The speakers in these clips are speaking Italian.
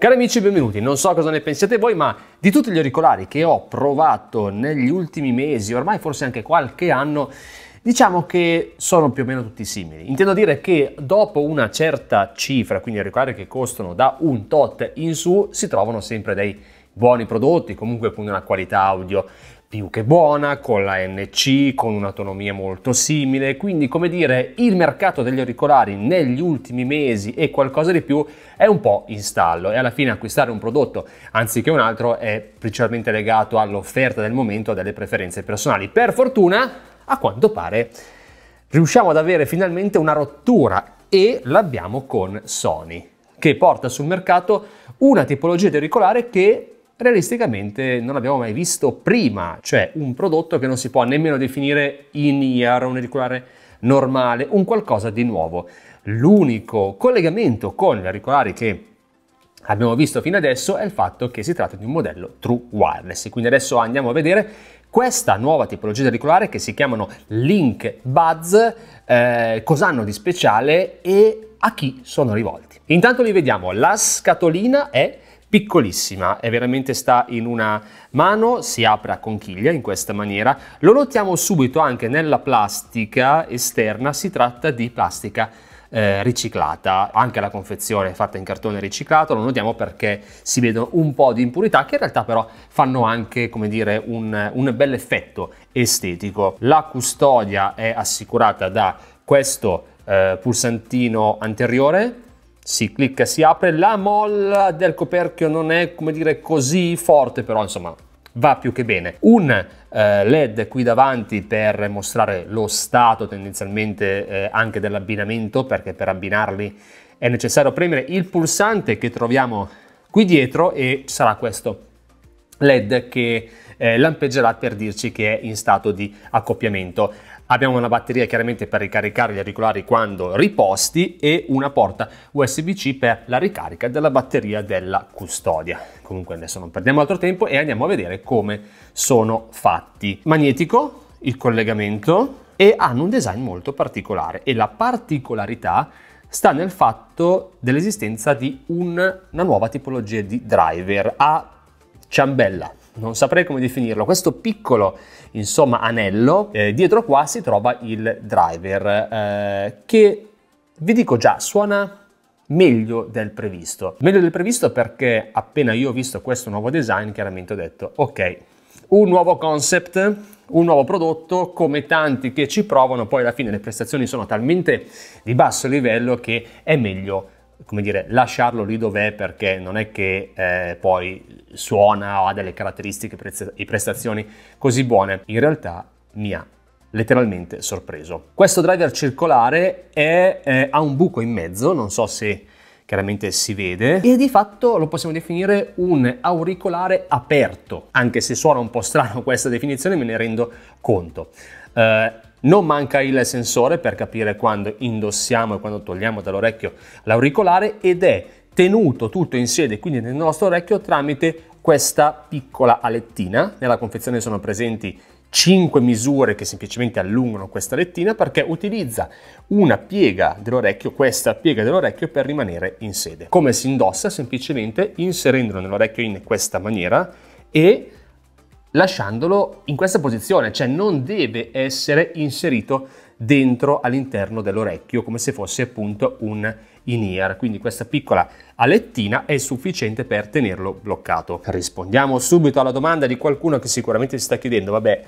Cari amici, benvenuti. Non so cosa ne pensiate voi, ma di tutti gli auricolari che ho provato negli ultimi mesi, ormai forse anche qualche anno, diciamo che sono più o meno tutti simili. Intendo dire che dopo una certa cifra, quindi auricolari che costano da un tot in su, si trovano sempre dei buoni prodotti, comunque con una qualità audio più che buona, con la NC, con un'autonomia molto simile, quindi come dire il mercato degli auricolari negli ultimi mesi e qualcosa di più è un po' in stallo e alla fine acquistare un prodotto anziché un altro è principalmente legato all'offerta del momento, e delle preferenze personali. Per fortuna, a quanto pare, riusciamo ad avere finalmente una rottura e l'abbiamo con Sony, che porta sul mercato una tipologia di auricolare che realisticamente non abbiamo mai visto prima, cioè un prodotto che non si può nemmeno definire in-ear, un auricolare normale, un qualcosa di nuovo. L'unico collegamento con gli auricolari che abbiamo visto fino adesso è il fatto che si tratta di un modello true wireless. Quindi adesso andiamo a vedere questa nuova tipologia di auricolare che si chiamano Link Buds, eh, cos'hanno di speciale e a chi sono rivolti. Intanto li vediamo, la scatolina è piccolissima è veramente sta in una mano, si apre a conchiglia in questa maniera. Lo notiamo subito anche nella plastica esterna, si tratta di plastica eh, riciclata, anche la confezione è fatta in cartone riciclato, lo notiamo perché si vedono un po' di impurità che in realtà però fanno anche, come dire, un, un bel effetto estetico. La custodia è assicurata da questo eh, pulsantino anteriore si clicca, si apre, la molla del coperchio non è come dire così forte, però insomma va più che bene. Un eh, LED qui davanti per mostrare lo stato tendenzialmente eh, anche dell'abbinamento, perché per abbinarli è necessario premere il pulsante che troviamo qui dietro e sarà questo LED che eh, lampeggerà per dirci che è in stato di accoppiamento. Abbiamo una batteria chiaramente per ricaricare gli auricolari quando riposti e una porta USB-C per la ricarica della batteria della custodia. Comunque adesso non perdiamo altro tempo e andiamo a vedere come sono fatti. Magnetico, il collegamento e hanno un design molto particolare e la particolarità sta nel fatto dell'esistenza di un, una nuova tipologia di driver a ciambella non saprei come definirlo, questo piccolo insomma anello, eh, dietro qua si trova il driver eh, che vi dico già suona meglio del previsto. Meglio del previsto perché appena io ho visto questo nuovo design chiaramente ho detto ok, un nuovo concept, un nuovo prodotto, come tanti che ci provano, poi alla fine le prestazioni sono talmente di basso livello che è meglio come dire, lasciarlo lì dov'è perché non è che eh, poi suona o ha delle caratteristiche e prestazioni così buone. In realtà mi ha letteralmente sorpreso. Questo driver circolare è, eh, ha un buco in mezzo, non so se chiaramente si vede, e di fatto lo possiamo definire un auricolare aperto, anche se suona un po' strano questa definizione, me ne rendo conto. Eh, non manca il sensore per capire quando indossiamo e quando togliamo dall'orecchio l'auricolare ed è tenuto tutto in sede, quindi nel nostro orecchio, tramite questa piccola alettina. Nella confezione sono presenti 5 misure che semplicemente allungano questa alettina perché utilizza una piega dell'orecchio, questa piega dell'orecchio per rimanere in sede. Come si indossa? Semplicemente inserendolo nell'orecchio in questa maniera e lasciandolo in questa posizione, cioè non deve essere inserito dentro all'interno dell'orecchio come se fosse appunto un in-ear, quindi questa piccola alettina è sufficiente per tenerlo bloccato. Rispondiamo subito alla domanda di qualcuno che sicuramente si sta chiedendo, vabbè,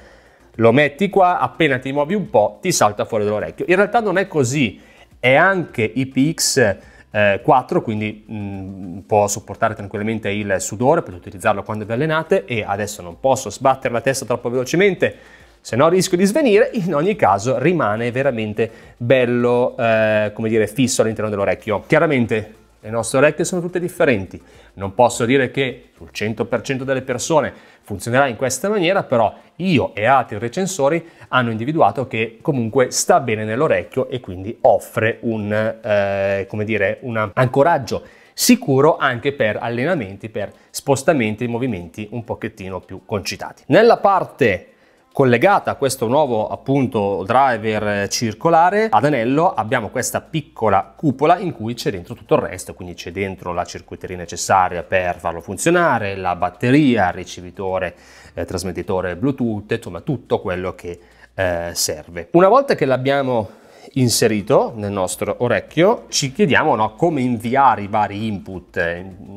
lo metti qua, appena ti muovi un po' ti salta fuori dall'orecchio. In realtà non è così, è anche IPX eh, 4, quindi mh, mm, può sopportare tranquillamente il sudore, potete utilizzarlo quando vi allenate e adesso non posso sbattere la testa troppo velocemente, se no rischio di svenire, in ogni caso rimane veramente bello, eh, come dire, fisso all'interno dell'orecchio. Chiaramente le nostre orecchie sono tutte differenti. Non posso dire che sul 100% delle persone funzionerà in questa maniera, però io e altri recensori hanno individuato che comunque sta bene nell'orecchio e quindi offre un, eh, come dire, un ancoraggio sicuro anche per allenamenti, per spostamenti e movimenti un pochettino più concitati. Nella parte Collegata a questo nuovo appunto driver eh, circolare ad anello abbiamo questa piccola cupola in cui c'è dentro tutto il resto, quindi c'è dentro la circuiteria necessaria per farlo funzionare, la batteria, ricevitore, eh, trasmettitore Bluetooth, insomma tutto quello che eh, serve. Una volta che l'abbiamo inserito nel nostro orecchio, ci chiediamo no, come inviare i vari input.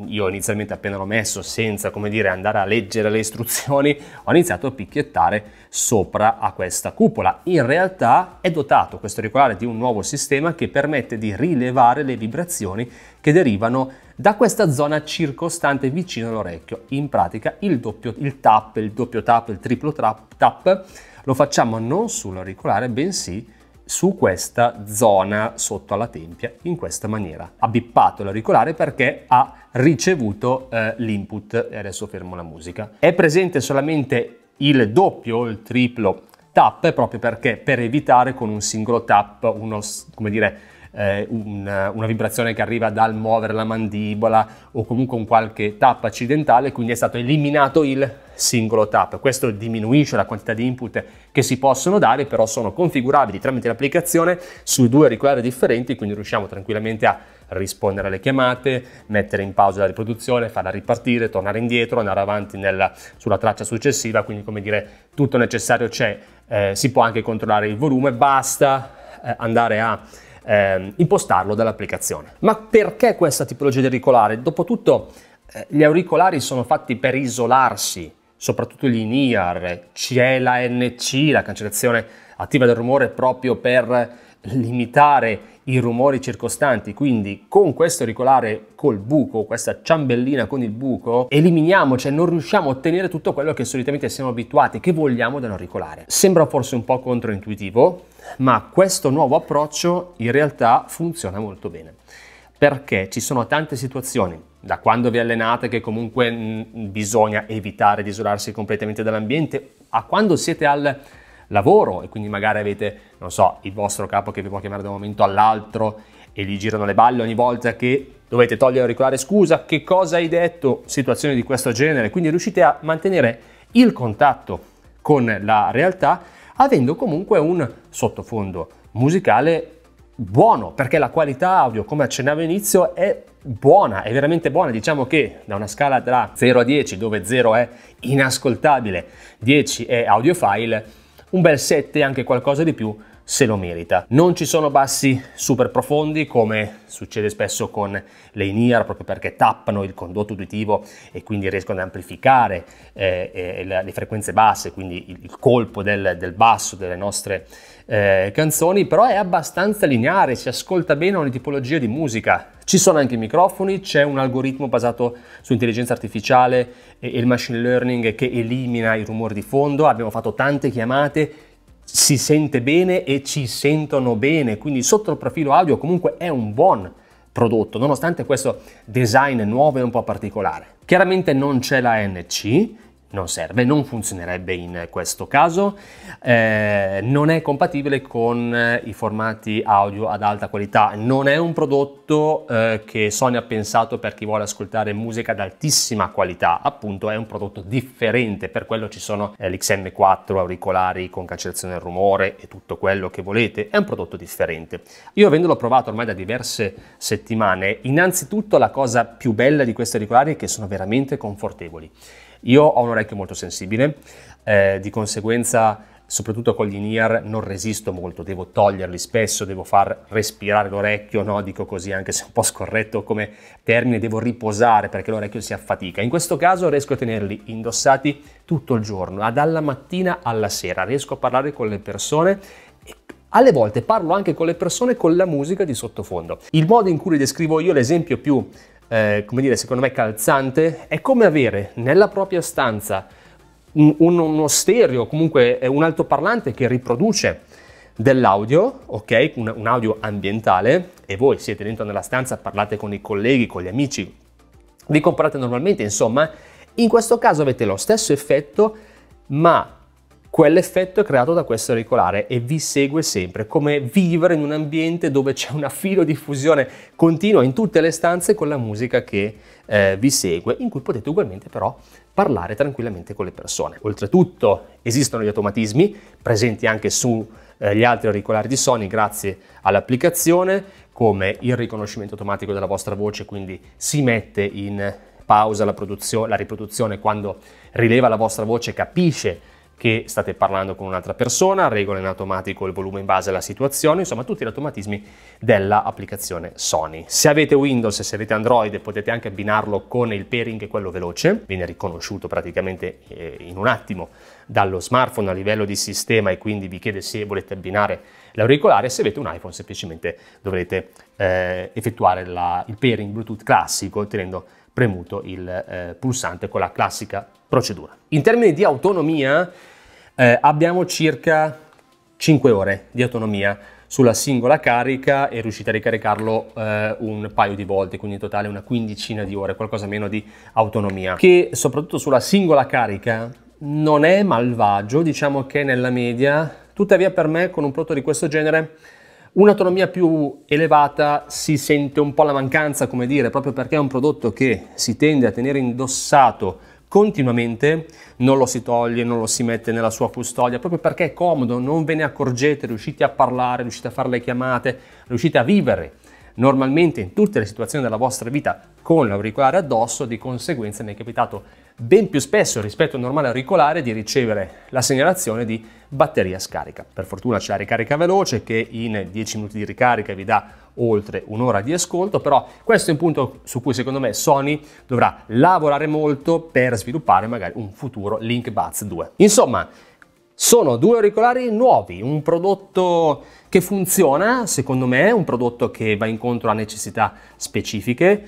Io inizialmente appena l'ho messo senza come dire, andare a leggere le istruzioni, ho iniziato a picchiettare sopra a questa cupola. In realtà è dotato questo auricolare di un nuovo sistema che permette di rilevare le vibrazioni che derivano da questa zona circostante vicino all'orecchio. In pratica il doppio il tap, il doppio tap, il triplo tap, tap lo facciamo non sull'auricolare, bensì su questa zona sotto alla tempia in questa maniera. Ha bippato l'auricolare perché ha ricevuto eh, l'input e adesso fermo la musica. È presente solamente il doppio o il triplo tap proprio perché per evitare con un singolo tap uno, come dire, eh, una, una vibrazione che arriva dal muovere la mandibola o comunque un qualche tap accidentale, quindi è stato eliminato il singolo tap. Questo diminuisce la quantità di input che si possono dare, però sono configurabili tramite l'applicazione su due auricolari differenti, quindi riusciamo tranquillamente a rispondere alle chiamate, mettere in pausa la riproduzione, farla ripartire, tornare indietro, andare avanti nella, sulla traccia successiva, quindi come dire tutto necessario c'è, eh, si può anche controllare il volume, basta eh, andare a eh, impostarlo dall'applicazione. Ma perché questa tipologia di auricolare? Dopotutto eh, gli auricolari sono fatti per isolarsi, soprattutto gli NIAR, CE, la NC, la cancellazione attiva del rumore proprio per limitare i rumori circostanti, quindi con questo auricolare col buco, questa ciambellina con il buco, eliminiamo, cioè non riusciamo a ottenere tutto quello che solitamente siamo abituati, che vogliamo dall'auricolare. Sembra forse un po' controintuitivo, ma questo nuovo approccio in realtà funziona molto bene perché ci sono tante situazioni, da quando vi allenate che comunque mh, mm, bisogna evitare di isolarsi completamente dall'ambiente, a quando siete al lavoro e quindi magari avete, non so, il vostro capo che vi può chiamare da un momento all'altro e gli girano le balle ogni volta che dovete togliere l'auricolare, scusa, che cosa hai detto? Situazioni di questo genere, quindi riuscite a mantenere il contatto con la realtà avendo comunque un sottofondo musicale buono perché la qualità audio come accennavo all'inizio è buona è veramente buona diciamo che da una scala tra 0 a 10 dove 0 è inascoltabile 10 è audiofile un bel 7 anche qualcosa di più se lo merita. Non ci sono bassi super profondi come succede spesso con le in-ear proprio perché tappano il condotto uditivo e quindi riescono ad amplificare eh, eh, le frequenze basse, quindi il, colpo del, del basso delle nostre eh, canzoni, però è abbastanza lineare, si ascolta bene ogni tipologia di musica. Ci sono anche i microfoni, c'è un algoritmo basato su intelligenza artificiale e, e il machine learning che elimina i rumori di fondo, abbiamo fatto tante chiamate, si sente bene e ci sentono bene, quindi sotto il profilo audio comunque è un buon prodotto, nonostante questo design nuovo e un po' particolare. Chiaramente non c'è la NC, non serve, non funzionerebbe in questo caso, eh, non è compatibile con eh, i formati audio ad alta qualità, non è un prodotto eh, che Sony ha pensato per chi vuole ascoltare musica ad altissima qualità, appunto è un prodotto differente, per quello ci sono eh, l'XM4 auricolari con cancellazione del rumore e tutto quello che volete, è un prodotto differente. Io avendolo provato ormai da diverse settimane, innanzitutto la cosa più bella di questi auricolari è che sono veramente confortevoli. Io ho un orecchio molto sensibile, eh, di conseguenza soprattutto con gli in-ear non resisto molto, devo toglierli spesso, devo far respirare l'orecchio, no? dico così anche se è un po' scorretto come termine, devo riposare perché l'orecchio si affatica. In questo caso riesco a tenerli indossati tutto il giorno, dalla mattina alla sera, riesco a parlare con le persone alle volte parlo anche con le persone con la musica di sottofondo. Il modo in cui li descrivo io, l'esempio più eh, come dire, secondo me calzante, è come avere nella propria stanza un, un, uno stereo, comunque un altoparlante che riproduce dell'audio, ok? Un, un, audio ambientale e voi siete dentro nella stanza, parlate con i colleghi, con gli amici, vi comprate normalmente, insomma, in questo caso avete lo stesso effetto, ma Quell'effetto è creato da questo auricolare e vi segue sempre, come vivere in un ambiente dove c'è una filodiffusione continua in tutte le stanze con la musica che eh, vi segue, in cui potete ugualmente però parlare tranquillamente con le persone. Oltretutto esistono gli automatismi presenti anche sugli eh, altri auricolari di Sony grazie all'applicazione, come il riconoscimento automatico della vostra voce, quindi si mette in pausa la, la riproduzione quando rileva la vostra voce, capisce che state parlando con un'altra persona, regola in automatico il volume in base alla situazione, insomma tutti gli automatismi dell'applicazione Sony. Se avete Windows e se avete Android potete anche abbinarlo con il pairing, e quello veloce, viene riconosciuto praticamente eh, in un attimo dallo smartphone a livello di sistema e quindi vi chiede se volete abbinare l'auricolare, se avete un iPhone semplicemente dovrete eh, effettuare la, il pairing Bluetooth classico tenendo premuto il eh, pulsante con la classica procedura. In termini di autonomia eh, abbiamo circa 5 ore di autonomia sulla singola carica e riuscite a ricaricarlo eh, un paio di volte, quindi in totale una quindicina di ore, qualcosa meno di autonomia, che soprattutto sulla singola carica non è malvagio, diciamo che nella media, tuttavia per me con un prodotto di questo genere Un'autonomia più elevata si sente un po' la mancanza, come dire, proprio perché è un prodotto che si tende a tenere indossato continuamente, non lo si toglie, non lo si mette nella sua custodia, proprio perché è comodo, non ve ne accorgete, riuscite a parlare, riuscite a fare le chiamate, riuscite a vivere normalmente in tutte le situazioni della vostra vita con l'auricolare addosso, di conseguenza mi è capitato ben più spesso rispetto al normale auricolare di ricevere la segnalazione di batteria scarica. Per fortuna c'è la ricarica veloce che in 10 minuti di ricarica vi dà oltre un'ora di ascolto, però questo è un punto su cui secondo me Sony dovrà lavorare molto per sviluppare magari un futuro Link Buds 2. Insomma, sono due auricolari nuovi, un prodotto che funziona, secondo me, un prodotto che va incontro a necessità specifiche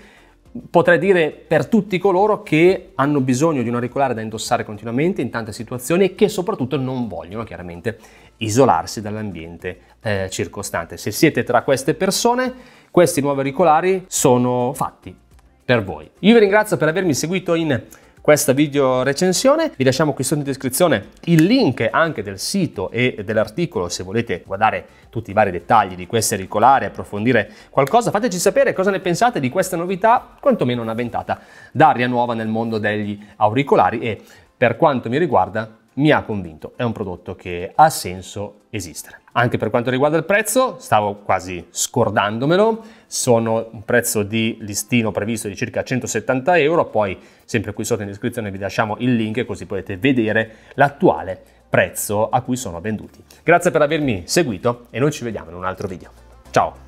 potrei dire per tutti coloro che hanno bisogno di un auricolare da indossare continuamente in tante situazioni e che soprattutto non vogliono chiaramente isolarsi dall'ambiente eh, circostante. Se siete tra queste persone, questi nuovi auricolari sono fatti per voi. Io vi ringrazio per avermi seguito in questa video recensione. Vi lasciamo qui sotto in descrizione il link anche del sito e dell'articolo se volete guardare tutti i vari dettagli di queste auricolari, approfondire qualcosa. Fateci sapere cosa ne pensate di questa novità, quantomeno una ventata d'aria nuova nel mondo degli auricolari e per quanto mi riguarda mi ha convinto, è un prodotto che ha senso esistere. Anche per quanto riguarda il prezzo, stavo quasi scordandomelo, sono un prezzo di listino previsto di circa 170 euro, poi sempre qui sotto in descrizione vi lasciamo il link così potete vedere l'attuale prezzo a cui sono venduti. Grazie per avermi seguito e noi ci vediamo in un altro video. Ciao!